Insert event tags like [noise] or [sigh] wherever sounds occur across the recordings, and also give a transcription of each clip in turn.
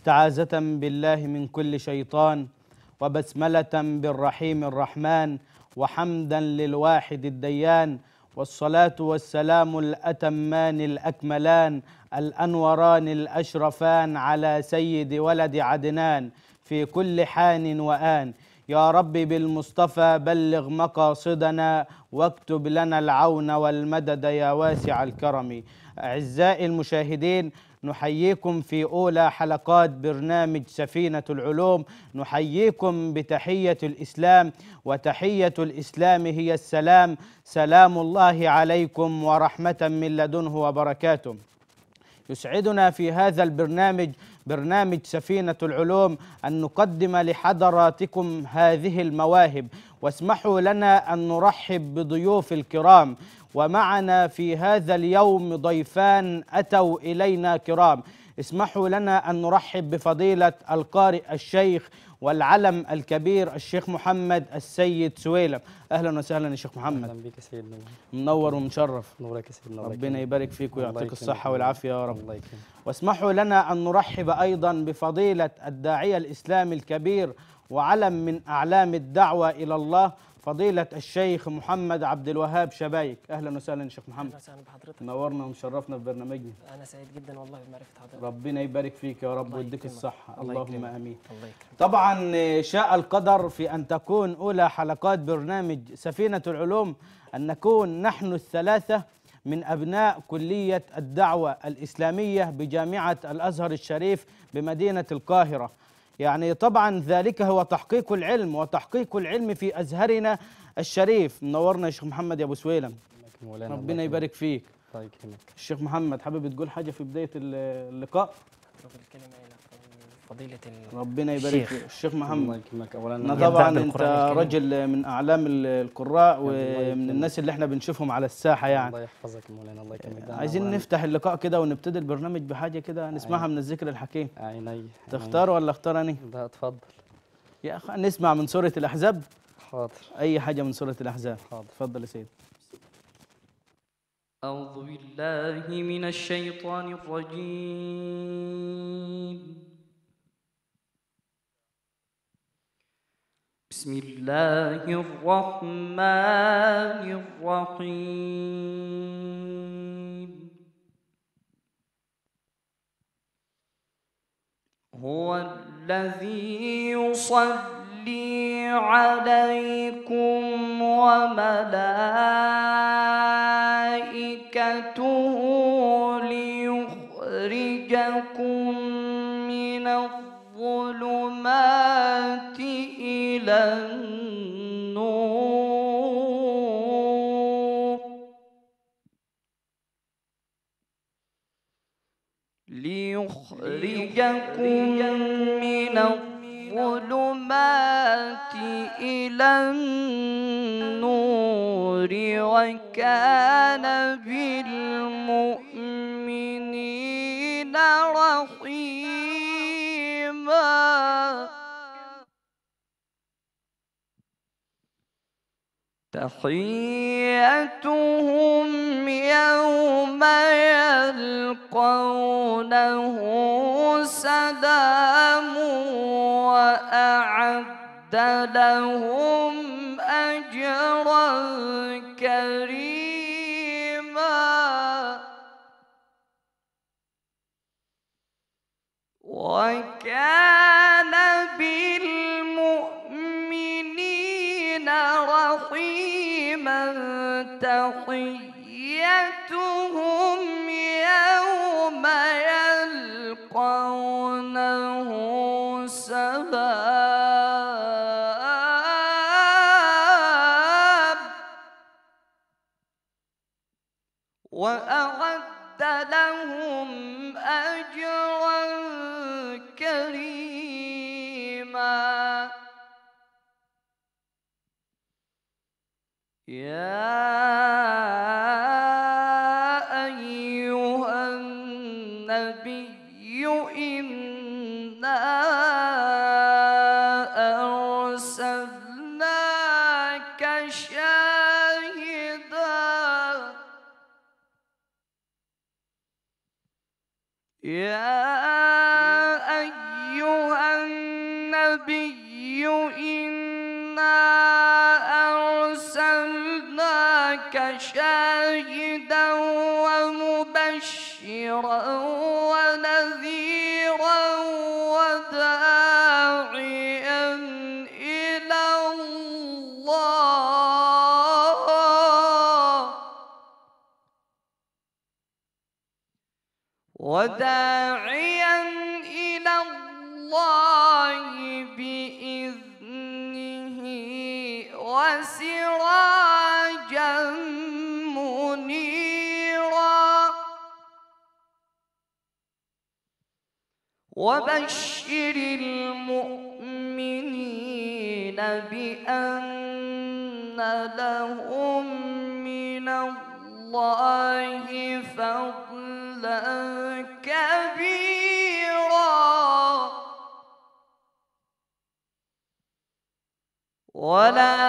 استعاذة بالله من كل شيطان وبسملة بالرحيم الرحمن وحمدا للواحد الديان والصلاة والسلام الأتمان الأكملان الأنوران الأشرفان على سيد ولد عدنان في كل حان وآن يا رب بالمصطفى بلغ مقاصدنا واكتب لنا العون والمدد يا واسع الكرم أعزائي المشاهدين نحييكم في أولى حلقات برنامج سفينة العلوم نحييكم بتحية الإسلام وتحية الإسلام هي السلام سلام الله عليكم ورحمة من لدنه وبركاته يسعدنا في هذا البرنامج برنامج سفينة العلوم أن نقدم لحضراتكم هذه المواهب واسمحوا لنا أن نرحب بضيوف الكرام ومعنا في هذا اليوم ضيفان أتوا إلينا كرام اسمحوا لنا أن نرحب بفضيلة القارئ الشيخ والعلم الكبير الشيخ محمد السيد سويلم اهلا وسهلا يا شيخ محمد اهلا بك يا سيدنا منور ومشرف نورك يا سيد ربنا يبارك فيك ويعطيك الصحه والعافيه يا رب الله يكرمك واسمحوا لنا ان نرحب ايضا بفضيله الداعيه الاسلامي الكبير وعلم من اعلام الدعوه الى الله فضيلة الشيخ محمد عبد الوهاب شبايك أهلا وسهلا شيخ محمد أهلا وسهلا بحضرتك نورنا ومشرفنا في برنامجنا أنا سعيد جدا والله بمعرفة حضرتك ربنا يبارك فيك يا رب ويديك الصحة الله اللهم آمين الله يكرمك طبعا شاء القدر في أن تكون أولى حلقات برنامج سفينة العلوم أن نكون نحن الثلاثة من أبناء كلية الدعوة الإسلامية بجامعة الأزهر الشريف بمدينة القاهرة يعني طبعا ذلك هو تحقيق العلم وتحقيق العلم في أزهرنا الشريف منورنا يا شيخ محمد يا أبو سويلم ربنا يبارك فيك الشيخ محمد حابب تقول حاجة في بداية اللقاء فضيلة ربنا يبارك فيك الشيخ محمد اولا انا نعم، طبعا انت رجل من اعلام القراء ومن الناس اللي احنا بنشوفهم على الساحه يعني الله يحفظك مولانا الله يكرمك عايزين نفتح اللقاء كده ونبتدي البرنامج بحاجه كده نسمعها من الذكر الحكيم عيني تختار ولا اختار انا؟ لا اتفضل يا اخي نسمع من سوره الاحزاب حاضر اي حاجه من سوره الاحزاب حاضر اتفضل يا سيدي أعوذ بالله من الشيطان الرجيم بسم الله الرحمن الرحيم هو الذي يصلي عليكم وملائكته إلى النور وكان بالمؤمنين رحيما تحيتهم يوم يلقونه سلام وأعد أعد لهم أجرا كريما وكان بالمؤمنين رحيما تحيتهم النبي إنا وداعيا إلى الله بإذنه وسراجا منيرا وبشر المؤمنين بأن لهم من الله فضلا ولا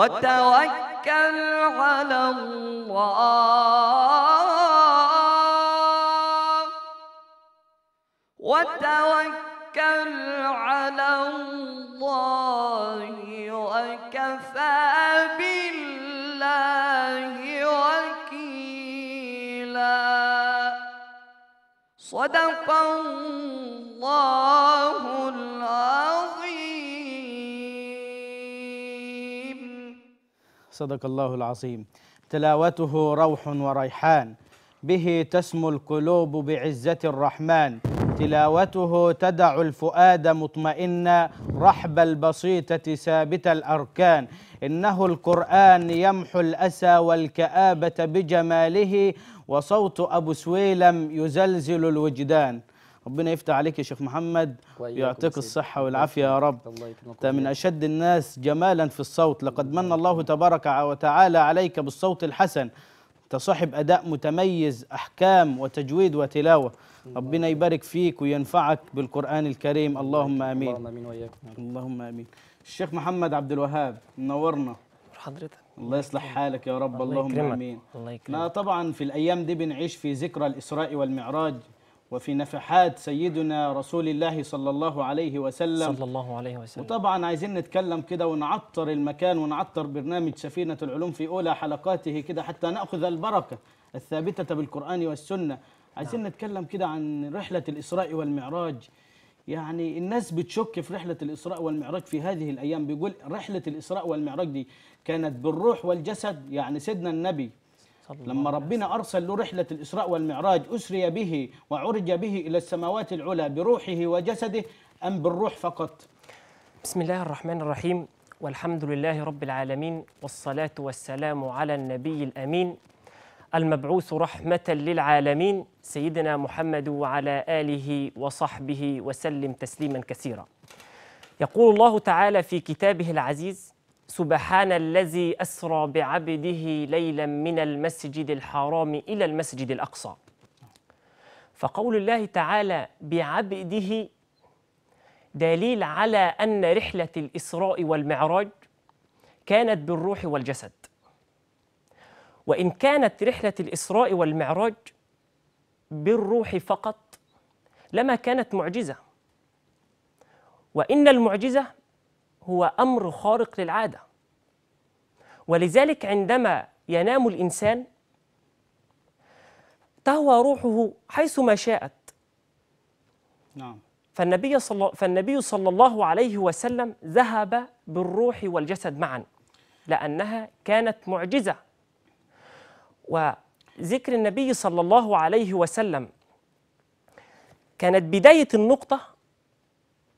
وتوكل على الله وتوكل على الله وكفى بالله وكيلا صدق الله العظيم صدق الله العظيم تلاوته روح وريحان به تسمو القلوب بعزة الرحمن تلاوته تدع الفؤاد مطمئنا رحب البسيطة ثابت الأركان إنه القرآن يمحو الأسى والكآبة بجماله وصوت أبو سويلم يزلزل الوجدان ربنا يفتح عليك يا شيخ محمد ويعطيك الصحة والعافية يا رب أنت من أشد الناس جمالا في الصوت لقد من الله تبارك وتعالى عليك بالصوت الحسن أنت صاحب أداء متميز أحكام وتجويد وتلاوة ربنا يبارك فيك وينفعك بالقرآن الكريم اللهم آمين اللهم آمين وإياكم اللهم آمين الشيخ محمد عبد الوهاب منورنا حضرتك الله يصلح حالك يا رب اللهم آمين الله يكرمك طبعا في الأيام دي بنعيش في ذكرى الإسراء والمعراج وفي نفحات سيدنا رسول الله صلى الله عليه وسلم صلى الله عليه وسلم وطبعا عايزين نتكلم كده ونعطر المكان ونعطر برنامج سفينة العلوم في أولى حلقاته كده حتى نأخذ البركة الثابتة بالقرآن والسنة عايزين نعم. نتكلم كده عن رحلة الإسراء والمعراج يعني الناس بتشك في رحلة الإسراء والمعراج في هذه الأيام بيقول رحلة الإسراء والمعراج دي كانت بالروح والجسد يعني سيدنا النبي لما ربنا أرسل له رحلة الإسراء والمعراج أسري به وعرج به إلى السماوات العلى بروحه وجسده أم بالروح فقط بسم الله الرحمن الرحيم والحمد لله رب العالمين والصلاة والسلام على النبي الأمين المبعوث رحمة للعالمين سيدنا محمد وعلى آله وصحبه وسلم تسليما كثيرا يقول الله تعالى في كتابه العزيز سبحان الذي أسرى بعبده ليلا من المسجد الحرام إلى المسجد الأقصى فقول الله تعالى بعبده دليل على أن رحلة الإسراء والمعراج كانت بالروح والجسد وإن كانت رحلة الإسراء والمعراج بالروح فقط لما كانت معجزة وإن المعجزة هو أمر خارق للعادة ولذلك عندما ينام الإنسان تهوى روحه حيث ما شاءت نعم فالنبي صلى, فالنبي صلى الله عليه وسلم ذهب بالروح والجسد معا لأنها كانت معجزة وذكر النبي صلى الله عليه وسلم كانت بداية النقطة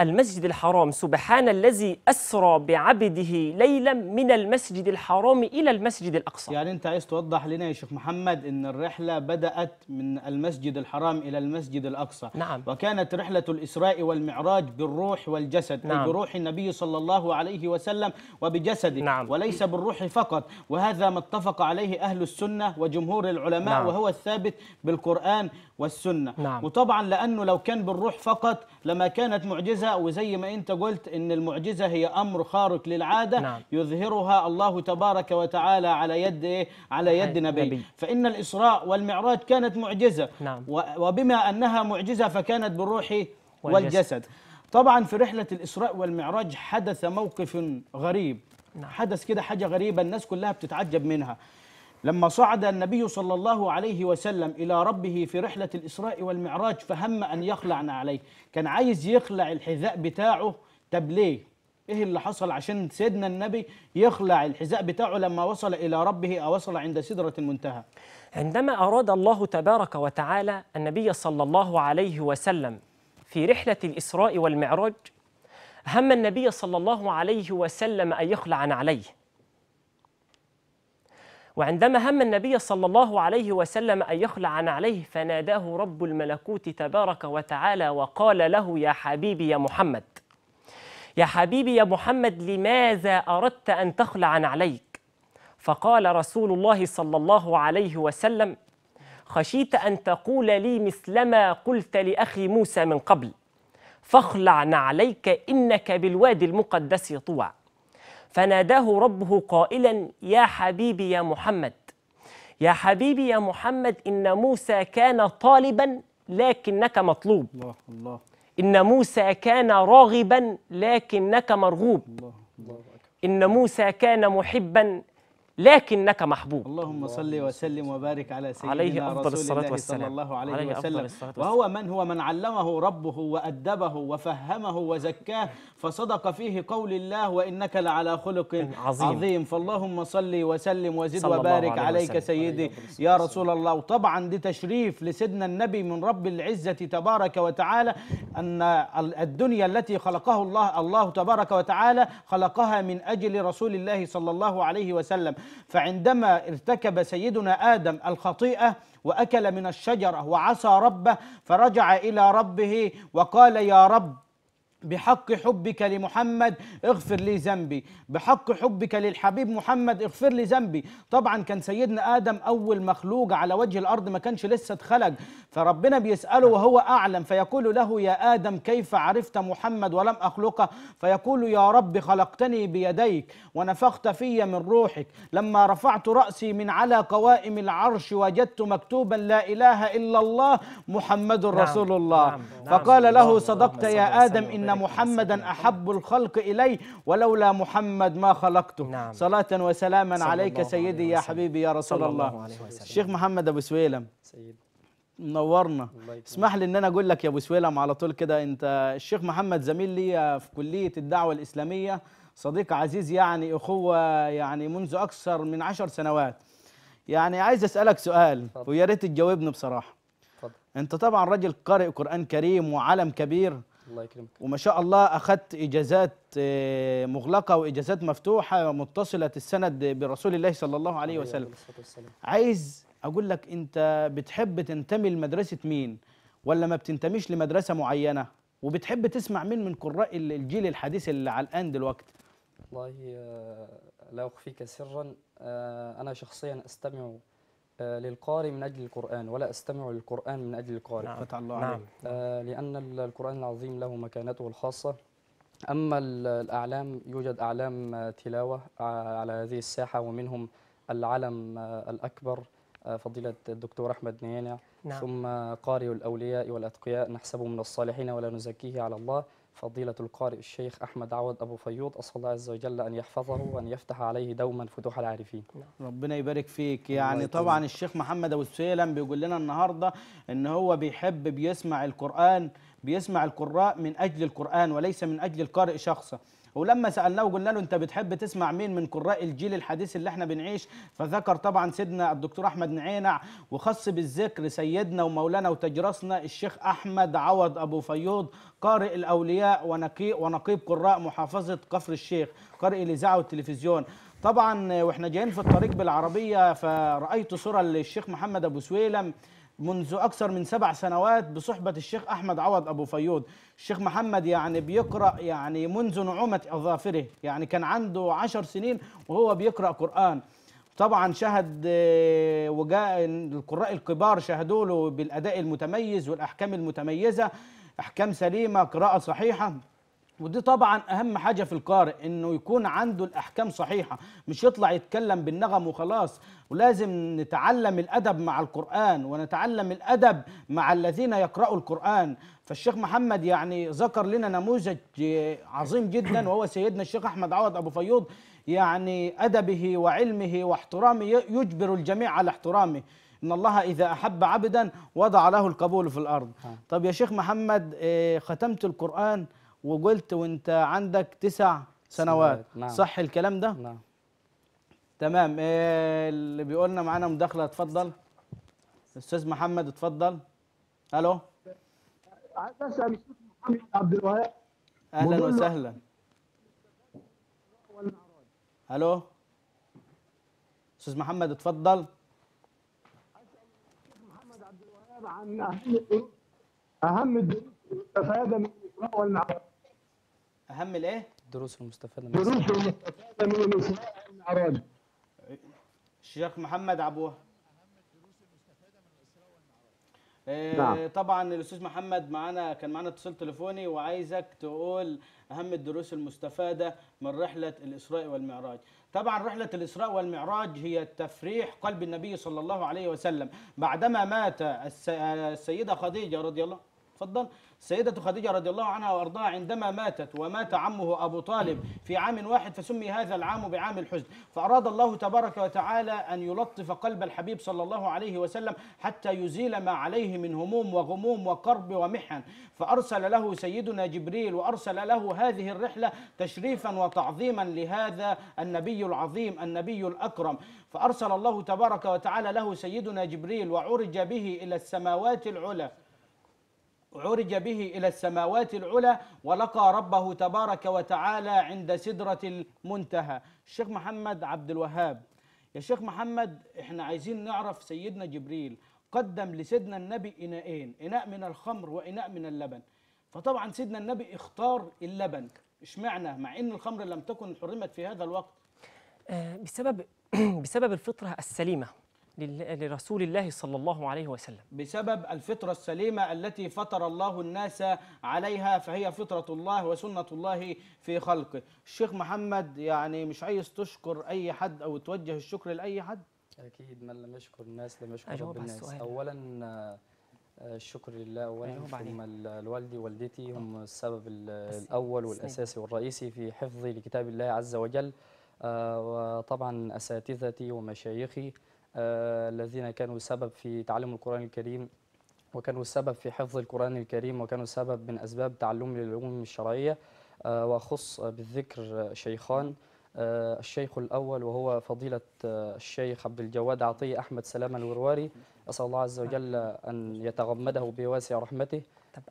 المسجد الحرام سبحان الذي أسرى بعبده ليلا من المسجد الحرام إلى المسجد الأقصى يعني أنت عايز توضح لنا يا شيخ محمد أن الرحلة بدأت من المسجد الحرام إلى المسجد الأقصى نعم وكانت رحلة الإسراء والمعراج بالروح والجسد نعم. بروح النبي صلى الله عليه وسلم وبجسده نعم. وليس بالروح فقط وهذا ما اتفق عليه أهل السنة وجمهور العلماء نعم. وهو الثابت بالقرآن والسنة نعم. وطبعا لأنه لو كان بالروح فقط لما كانت معجزة وزي ما أنت قلت أن المعجزة هي أمر خارق للعادة نعم. يظهرها الله تبارك وتعالى على يد إيه؟ على يد نبي. نبي فإن الإسراء والمعراج كانت معجزة نعم. وبما أنها معجزة فكانت بالروح والجسد, والجسد. طبعا في رحلة الإسراء والمعراج حدث موقف غريب نعم. حدث كده حاجة غريبة الناس كلها بتتعجب منها لما صعد النبي صلى الله عليه وسلم إلى ربه في رحلة الإسراء والمعراج فهم أن يخلعنا عليه كان عايز يخلع الحذاء بتاعه طب ليه ايه اللي حصل عشان سيدنا النبي يخلع الحذاء بتاعه لما وصل الى ربه او وصل عند سدره المنتهى عندما اراد الله تبارك وتعالى النبي صلى الله عليه وسلم في رحله الاسراء والمعراج هم النبي صلى الله عليه وسلم ان يخلع عليه وعندما هم النبي صلى الله عليه وسلم أن يخلع نعليه فناداه رب الملكوت تبارك وتعالى وقال له يا حبيبي يا محمد يا حبيبي يا محمد لماذا أردت أن تخلع نعليك فقال رسول الله صلى الله عليه وسلم خشيت أن تقول لي مثلما قلت لأخي موسى من قبل فاخلع نعليك إنك بالوادي المقدس طوع فناداه ربه قائلا يا حبيبي يا محمد يا حبيبي يا محمد إن موسى كان طالبا لكنك مطلوب الله الله إن موسى كان راغبا لكنك مرغوب الله الله إن موسى كان محبا لكنك محبوب اللهم صل وسلم وبارك على سيدنا عليه أفضل رسول الصلاة الله والسلام. صلى الله عليه, عليه وسلم الصلاة وهو من هو من علمه ربه وأدبه وفهمه وزكاه فصدق فيه قول الله وإنك لعلى خلق عظيم, عظيم فاللهم صل وسلم وزد وبارك عليه عليك وسلم. سيدي يا رسول الله وطبعا دي تشريف لسيدنا النبي من رب العزة تبارك وتعالى أن الدنيا التي خلقه الله الله تبارك وتعالى خلقها من أجل رسول الله صلى الله عليه وسلم فعندما ارتكب سيدنا آدم الخطيئة وأكل من الشجرة وعصى ربه فرجع إلى ربه وقال يا رب بحق حبك لمحمد اغفر لي ذنبي بحق حبك للحبيب محمد اغفر لي ذنبي طبعا كان سيدنا ادم اول مخلوق على وجه الارض ما كانش لسه اتخلق فربنا بيساله وهو اعلم فيقول له يا ادم كيف عرفت محمد ولم اخلقه فيقول يا رب خلقتني بيديك ونفخت في من روحك لما رفعت راسي من على قوائم العرش وجدت مكتوبا لا اله الا الله محمد نعم، رسول الله نعم، نعم. فقال له صدقت يا ادم ان أن محمدا أحب الخلق إلي ولولا محمد ما خلقته نعم. صلاة وسلاما عليك سيدي يا حبيبي يا رسول الله, الله الشيخ محمد أبو سويلم سيد منورنا اسمح لي ان انا اقول لك يا ابو سويلم على طول كده انت الشيخ محمد زميل لي في كليه الدعوه الاسلاميه صديق عزيز يعني اخوه يعني منذ اكثر من عشر سنوات يعني عايز اسالك سؤال ويا ريت تجاوبني بصراحه فضل. انت طبعا راجل قارئ قران كريم وعالم كبير الله يكرمك وما شاء الله اخذت اجازات آه، مغلقه واجازات مفتوحه متصله السند برسول الله صلى الله عليه وسلم عايز اقول لك انت بتحب تنتمي لمدرسه مين ولا ما بتنتميش لمدرسه معينه وبتحب تسمع مين من قراء الجيل الحديث اللي على الان دلوقتي والله آه، لا اخفيك سرا آه، انا شخصيا استمع آه، للقارئ من أجل القرآن ولا أستمع للقرآن من أجل القارئ نعم. الله نعم. آه، لأن القرآن العظيم له مكانته الخاصة أما الأعلام يوجد أعلام آه، تلاوة على هذه الساحة ومنهم العلم الأكبر فضيلة الدكتور أحمد نيانع نعم. ثم قارئ الأولياء والأتقياء نحسبه من الصالحين ولا نزكيه على الله فضيلة القارئ الشيخ أحمد عوض أبو فيوض أسأل الله عز وجل أن يحفظه وأن يفتح عليه دوما فتوح العارفين نعم. ربنا يبارك فيك يعني طبعا الشيخ محمد أبو السيلم بيقول لنا النهاردة أن هو بيحب بيسمع القرآن بيسمع القراء من أجل القرآن وليس من أجل القارئ شخصه ولما سالناه قلنا له انت بتحب تسمع مين من قراء الجيل الحديث اللي احنا بنعيش فذكر طبعا سيدنا الدكتور احمد نعينع وخص بالذكر سيدنا ومولانا وتجرسنا الشيخ احمد عوض ابو فيوض قارئ الاولياء ونقيب ونقيب قراء محافظه كفر الشيخ قارئ الاذاعه والتلفزيون طبعا واحنا جايين في الطريق بالعربيه فرايت صوره للشيخ محمد ابو سويلم منذ أكثر من سبع سنوات بصحبة الشيخ أحمد عوض أبو فيوض الشيخ محمد يعني بيقرأ يعني منذ نعومة أظافره يعني كان عنده عشر سنين وهو بيقرأ قرآن طبعا شهد آه، وجاء القراء الكبار شهدوا له بالأداء المتميز والأحكام المتميزة أحكام سليمة قراءة صحيحة ودي طبعا اهم حاجه في القارئ انه يكون عنده الاحكام صحيحه مش يطلع يتكلم بالنغم وخلاص ولازم نتعلم الادب مع القران ونتعلم الادب مع الذين يقرأوا القران فالشيخ محمد يعني ذكر لنا نموذج عظيم جدا وهو سيدنا الشيخ احمد عوض ابو فيوض يعني ادبه وعلمه واحترامه يجبر الجميع على احترامه ان الله اذا احب عبدا وضع له القبول في الارض نعم. طب يا شيخ محمد إيه، ختمت القران وقلت وانت عندك تسع سنوات نعم. صح الكلام ده نعم تمام إيه اللي بيقولنا معانا مداخله اتفضل استاذ محمد اتفضل الو عايز اسال استاذ محمد عبد الوهاب اهلا وسهلا الو استاذ محمد اتفضل محمد عبد الوهاب عن اهم الدروس اهم الدروس المستفاده من الاقراء والمعارض اهم الايه الدروس المستفاده من الدروس المستفاده من الاسماء والمعراج الشيخ محمد عبوه إيه، نعم. طبعا الاستاذ محمد معانا كان معانا اتصال تليفوني وعايزك تقول اهم الدروس المستفاده من رحله الاسراء والمعراج طبعا رحله الاسراء والمعراج هي تفريح قلب النبي صلى الله عليه وسلم بعدما مات السيده خديجه رضي الله تفضل سيدة خديجة رضي الله عنها وأرضاها عندما ماتت ومات عمه أبو طالب في عام واحد فسمي هذا العام بعام الحزن فأراد الله تبارك وتعالى أن يلطف قلب الحبيب صلى الله عليه وسلم حتى يزيل ما عليه من هموم وغموم وكرب ومحن فأرسل له سيدنا جبريل وأرسل له هذه الرحلة تشريفا وتعظيما لهذا النبي العظيم النبي الأكرم فأرسل الله تبارك وتعالى له سيدنا جبريل وعرج به إلى السماوات العلى عرج به إلى السماوات العلى ولقى ربه تبارك وتعالى عند سدرة المنتهى الشيخ محمد عبد الوهاب يا شيخ محمد احنا عايزين نعرف سيدنا جبريل قدم لسيدنا النبي إناءين إناء من الخمر وإناء من اللبن فطبعا سيدنا النبي اختار اللبن اشمعنى مع ان الخمر لم تكن حرمت في هذا الوقت آه، بسبب [clears throat] بسبب الفطره السليمه لرسول الله صلى الله عليه وسلم بسبب الفطرة السليمة التي فطر الله الناس عليها فهي فطرة الله وسنة الله في خلقه الشيخ محمد يعني مش عايز تشكر أي حد أو توجه الشكر لأي حد أكيد من لم يشكر الناس لم يشكر أيوة، رب الناس أولا آه، الشكر لله اولا أيوة، ثم الوالدي ووالدتي هم السبب الاول والاساسي والرئيسي في حفظي لكتاب الله عز وجل آه، وطبعا اساتذتي ومشايخي آه، الذين كانوا سبب في تعلم القرآن الكريم وكانوا سبب في حفظ القرآن الكريم وكانوا سبب من أسباب تعلم العلوم الشرعية آه، وأخص بالذكر شيخان آه، الشيخ الأول وهو فضيلة الشيخ عبد الجواد عطية أحمد سلام الورواري أسأل الله عز وجل أن يتغمده بواسع رحمته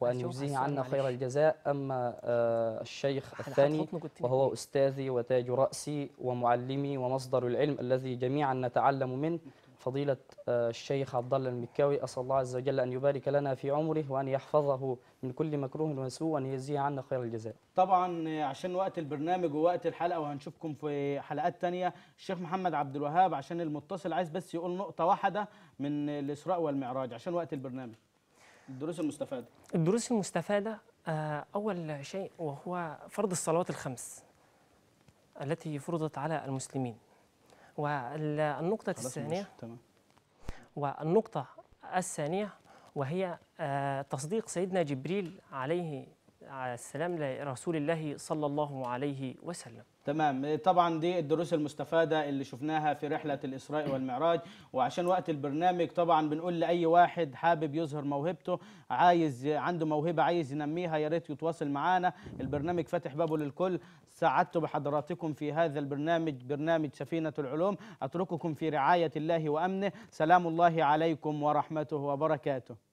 وأن يجزيه عنا خير الجزاء أما آه، الشيخ الثاني وهو إيه؟ أستاذي وتاج رأسي ومعلمي ومصدر العلم الذي جميعا نتعلم منه فضيلة آه، الشيخ عبد الله المكاوي أسأل الله عز وجل أن يبارك لنا في عمره وأن يحفظه من كل مكروه وسوء وأن يجزيه عنا خير الجزاء. طبعا آه، عشان وقت البرنامج ووقت الحلقة وهنشوفكم في حلقات ثانيه، الشيخ محمد عبد الوهاب عشان المتصل عايز بس يقول نقطة واحدة من الإسراء والمعراج عشان وقت البرنامج. الدروس المستفادة الدروس المستفادة آه، أول شيء وهو فرض الصلوات الخمس التي فرضت على المسلمين والنقطة الثانية تمام والنقطة الثانية وهي آه، تصديق سيدنا جبريل عليه على السلام لرسول الله صلى الله عليه وسلم تمام طبعا دي الدروس المستفادة اللي شفناها في رحلة الإسراء والمعراج وعشان وقت البرنامج طبعا بنقول لأي واحد حابب يظهر موهبته عايز عنده موهبة عايز ينميها يا ريت يتواصل معانا البرنامج فاتح بابه للكل سعدت بحضراتكم في هذا البرنامج برنامج سفينة العلوم أترككم في رعاية الله وأمنه سلام الله عليكم ورحمته وبركاته